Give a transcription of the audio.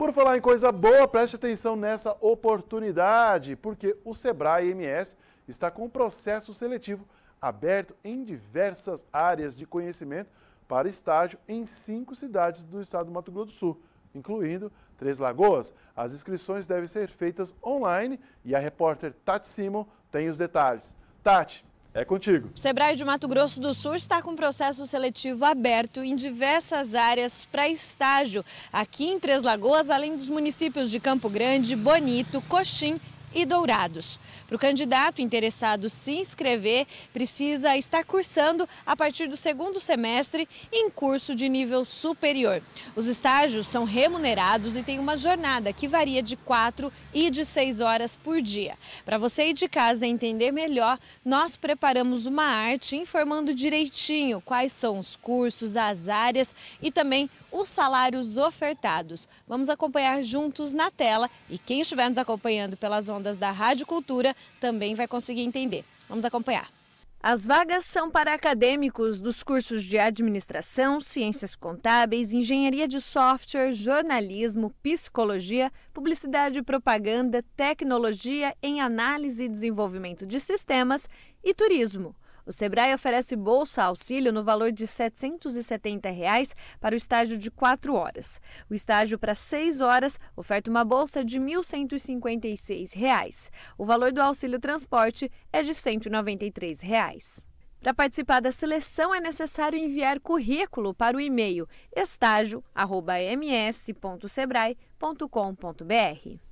Por falar em coisa boa, preste atenção nessa oportunidade, porque o Sebrae MS está com um processo seletivo aberto em diversas áreas de conhecimento para estágio em cinco cidades do estado do Mato Grosso do Sul, incluindo Três Lagoas. As inscrições devem ser feitas online e a repórter Tati Simon tem os detalhes. Tati, é contigo. O Sebrae de Mato Grosso do Sul está com processo seletivo aberto em diversas áreas para estágio, aqui em Três Lagoas, além dos municípios de Campo Grande, Bonito, Coxim e Dourados. Para o candidato interessado se inscrever, precisa estar cursando a partir do segundo semestre em curso de nível superior. Os estágios são remunerados e tem uma jornada que varia de 4 e de 6 horas por dia. Para você ir de casa entender melhor, nós preparamos uma arte informando direitinho quais são os cursos, as áreas e também os salários ofertados. Vamos acompanhar juntos na tela e quem estiver nos acompanhando pelas ondas ondas da Rádio Cultura também vai conseguir entender. Vamos acompanhar. As vagas são para acadêmicos dos cursos de administração, ciências contábeis, engenharia de software, jornalismo, psicologia, publicidade e propaganda, tecnologia em análise e desenvolvimento de sistemas e turismo. O Sebrae oferece bolsa auxílio no valor de R$ 770 reais para o estágio de 4 horas. O estágio para 6 horas oferta uma bolsa de R$ 1.156. Reais. O valor do auxílio transporte é de R$ 193. Reais. Para participar da seleção é necessário enviar currículo para o e-mail estágio@ms.sebrae.com.br.